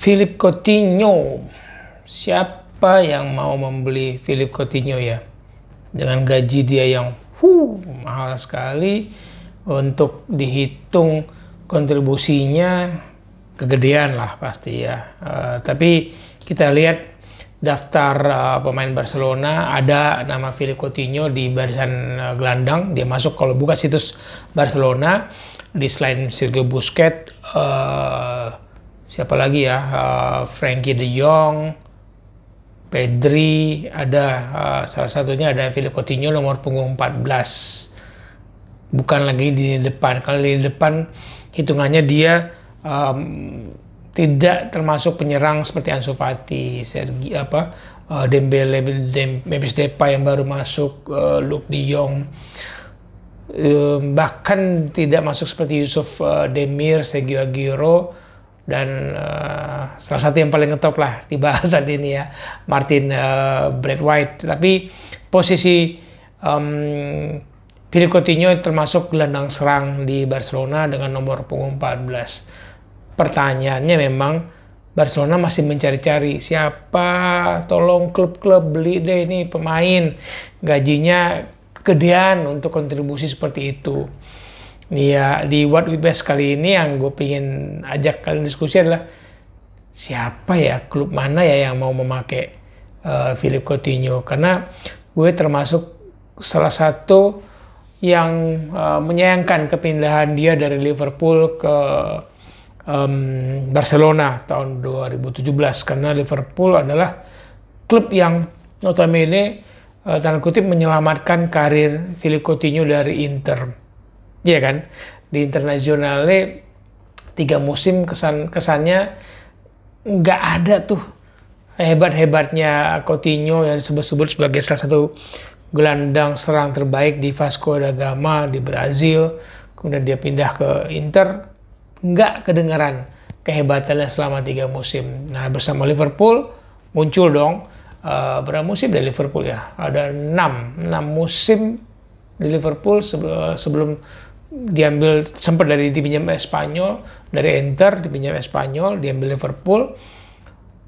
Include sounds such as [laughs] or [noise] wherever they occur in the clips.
Philip Coutinho. Siapa yang mau membeli Philip Coutinho ya? Dengan gaji dia yang huh, mahal sekali untuk dihitung kontribusinya kegedean lah pasti ya. Uh, tapi kita lihat daftar uh, pemain Barcelona ada nama Philip Coutinho di barisan uh, gelandang dia masuk kalau buka situs Barcelona di selain Sergio Busquets uh, siapa lagi ya uh, Frankie De Jong, Pedri, ada uh, salah satunya ada Philip Coutinho nomor punggung 14. Bukan lagi di depan. Kalau di depan hitungannya dia um, tidak termasuk penyerang seperti Ansu Fati, Sergi apa uh, Dembele, Dem, Memphis Depay yang baru masuk, uh, Luke De Jong. bahkan tidak masuk seperti Yusuf Demir, Sergio Aguero, dan uh, salah satu yang paling ngetop lah di bahasan ini ya Martin uh, Brad White tapi posisi um, Philip Coutinho termasuk gelandang serang di Barcelona dengan nomor punggung 14 pertanyaannya memang Barcelona masih mencari-cari siapa tolong klub-klub beli deh ini pemain gajinya kegedean untuk kontribusi seperti itu Iya, di What We Best kali ini yang gue pingin ajak kalian diskusi adalah siapa ya klub mana ya yang mau memakai uh, Philip Coutinho karena gue termasuk salah satu yang uh, menyayangkan kepindahan dia dari Liverpool ke um, Barcelona tahun 2017 karena Liverpool adalah klub yang notamene uh, eh, tanda kutip menyelamatkan karir Philip Coutinho dari Inter Iya kan? Di internasionalnya tiga musim kesan kesannya nggak ada tuh hebat-hebatnya Coutinho yang disebut-sebut sebagai salah satu gelandang serang terbaik di Vasco da Gama di Brazil, kemudian dia pindah ke Inter, nggak kedengaran kehebatannya selama tiga musim. Nah bersama Liverpool muncul dong uh, berapa musim dari Liverpool ya? Ada enam, enam musim di Liverpool sebelum diambil sempat dari dipinjam Spanyol dari Inter dipinjam Spanyol diambil Liverpool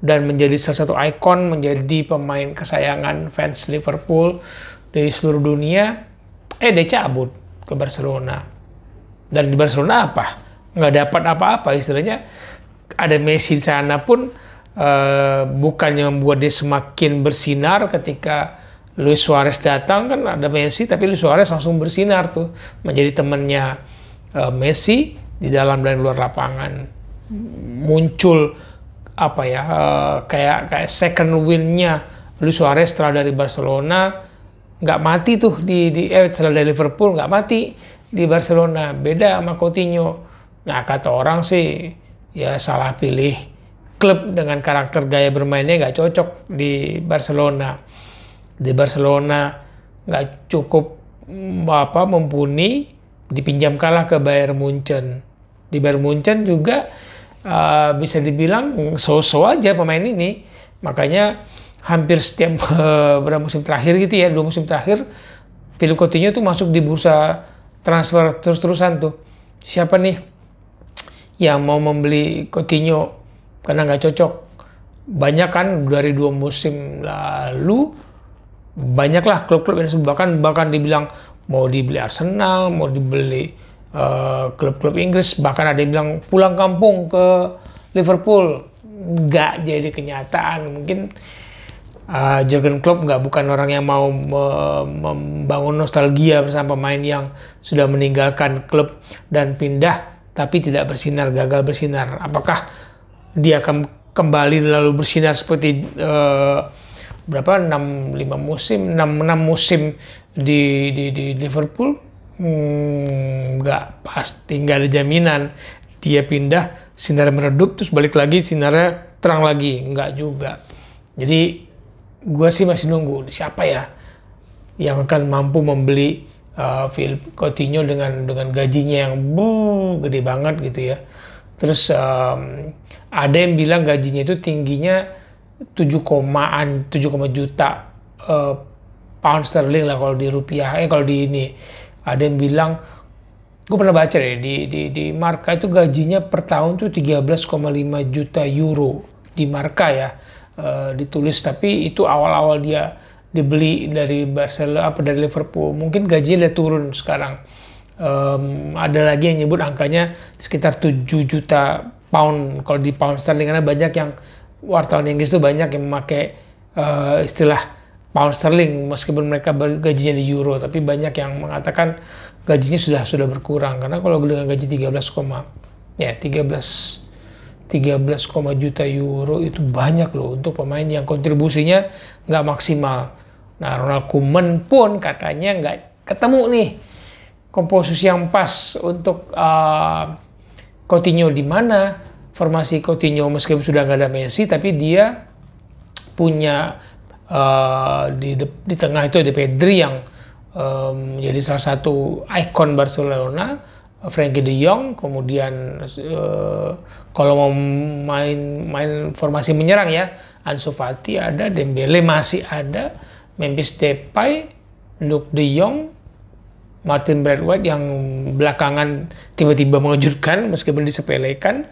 dan menjadi salah satu ikon, menjadi pemain kesayangan fans Liverpool dari seluruh dunia. Eh, dia cabut ke Barcelona. Dan di Barcelona apa? Nggak dapat apa-apa, istilahnya ada Messi di sana pun eh, bukan membuat dia semakin bersinar ketika Luis Suarez datang kan ada Messi tapi Luis Suarez langsung bersinar tuh menjadi temennya uh, Messi di dalam dan luar lapangan muncul apa ya uh, kayak kayak second winnya Luis Suarez setelah dari Barcelona nggak mati tuh di di eh, setelah dari Liverpool nggak mati di Barcelona beda sama Coutinho nah kata orang sih ya salah pilih klub dengan karakter gaya bermainnya nggak cocok di Barcelona di Barcelona nggak cukup mm, apa mumpuni dipinjamkanlah ke Bayern Munchen di Bayern Munchen juga uh, bisa dibilang so-so aja pemain ini makanya hampir setiap uh, [laughs] eh, berapa musim terakhir gitu ya dua musim terakhir Philip Coutinho tuh masuk di bursa transfer terus-terusan tuh siapa nih yang mau membeli Coutinho karena nggak cocok banyak kan dari dua musim lalu banyaklah klub-klub yang bahkan bahkan dibilang mau dibeli Arsenal, mau dibeli eh, klub-klub uh, Inggris, bahkan ada yang bilang pulang kampung ke Liverpool nggak jadi kenyataan mungkin uh, Jurgen Klopp nggak bukan orang yang mau me membangun nostalgia bersama pemain yang sudah meninggalkan klub dan pindah tapi tidak bersinar gagal bersinar apakah dia akan kembali lalu bersinar seperti uh, berapa enam lima musim enam enam musim di di, di Liverpool hmm, nggak hmm, pasti nggak ada jaminan dia pindah sinar meredup terus balik lagi sinarnya terang lagi nggak juga jadi gua sih masih nunggu siapa ya yang akan mampu membeli uh, Coutinho dengan dengan gajinya yang bu gede banget gitu ya terus um, ada yang bilang gajinya itu tingginya 7 komaan 7, juta uh, pound sterling lah kalau di rupiah eh kalau di ini ada yang bilang gue pernah baca deh di di di marka itu gajinya per tahun tuh 13,5 juta euro di marka ya uh, ditulis tapi itu awal-awal dia dibeli dari Barcelona apa dari Liverpool mungkin gajinya udah turun sekarang um, ada lagi yang nyebut angkanya sekitar 7 juta pound kalau di pound sterling karena banyak yang wartawan Inggris itu banyak yang memakai uh, istilah pound sterling meskipun mereka gajinya di euro tapi banyak yang mengatakan gajinya sudah sudah berkurang karena kalau dengan gaji 13, ya 13 13, juta euro itu banyak loh untuk pemain yang kontribusinya nggak maksimal. Nah Ronald Koeman pun katanya nggak ketemu nih komposisi yang pas untuk uh, Coutinho di mana, formasi Coutinho meskipun sudah nggak ada Messi tapi dia punya uh, di di tengah itu ada Pedri yang um, menjadi salah satu ikon Barcelona Frankie De Jong kemudian uh, kalau mau main main formasi menyerang ya Ansu Fati ada Dembele masih ada Memphis Depay Luke De Jong Martin Bradway yang belakangan tiba-tiba mengejutkan meskipun disepelekan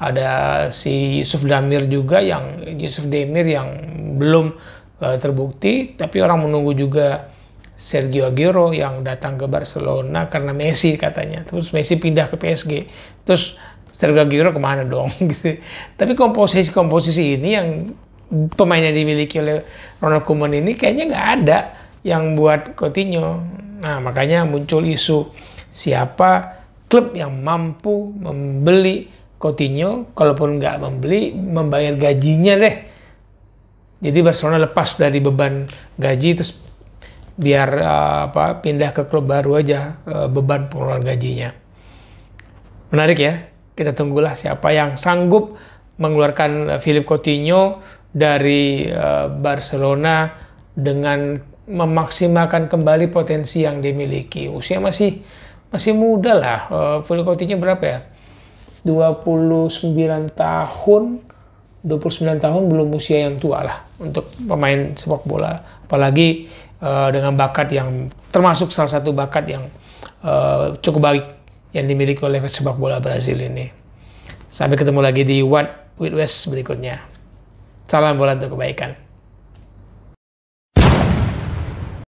ada si Yusuf Damir juga yang Yusuf Demir yang belum uh, terbukti tapi orang menunggu juga Sergio Aguero yang datang ke Barcelona karena Messi katanya terus Messi pindah ke PSG terus Sergio Aguero kemana dong [laughs] gitu tapi komposisi-komposisi ini yang pemainnya dimiliki oleh Ronald Koeman ini kayaknya nggak ada yang buat Coutinho nah makanya muncul isu siapa klub yang mampu membeli Coutinho kalaupun nggak membeli membayar gajinya deh. Jadi Barcelona lepas dari beban gaji terus biar uh, apa pindah ke klub baru aja uh, beban pengeluaran gajinya. Menarik ya. Kita tunggulah siapa yang sanggup mengeluarkan eh, Philip Coutinho dari uh, Barcelona dengan memaksimalkan kembali potensi yang dimiliki. Usia masih masih muda lah. Uh, Philip Coutinho berapa ya? 29 tahun 29 tahun belum usia yang tua lah untuk pemain sepak bola apalagi uh, dengan bakat yang termasuk salah satu bakat yang uh, cukup baik yang dimiliki oleh sepak bola Brazil ini sampai ketemu lagi di What With West berikutnya salam bola untuk kebaikan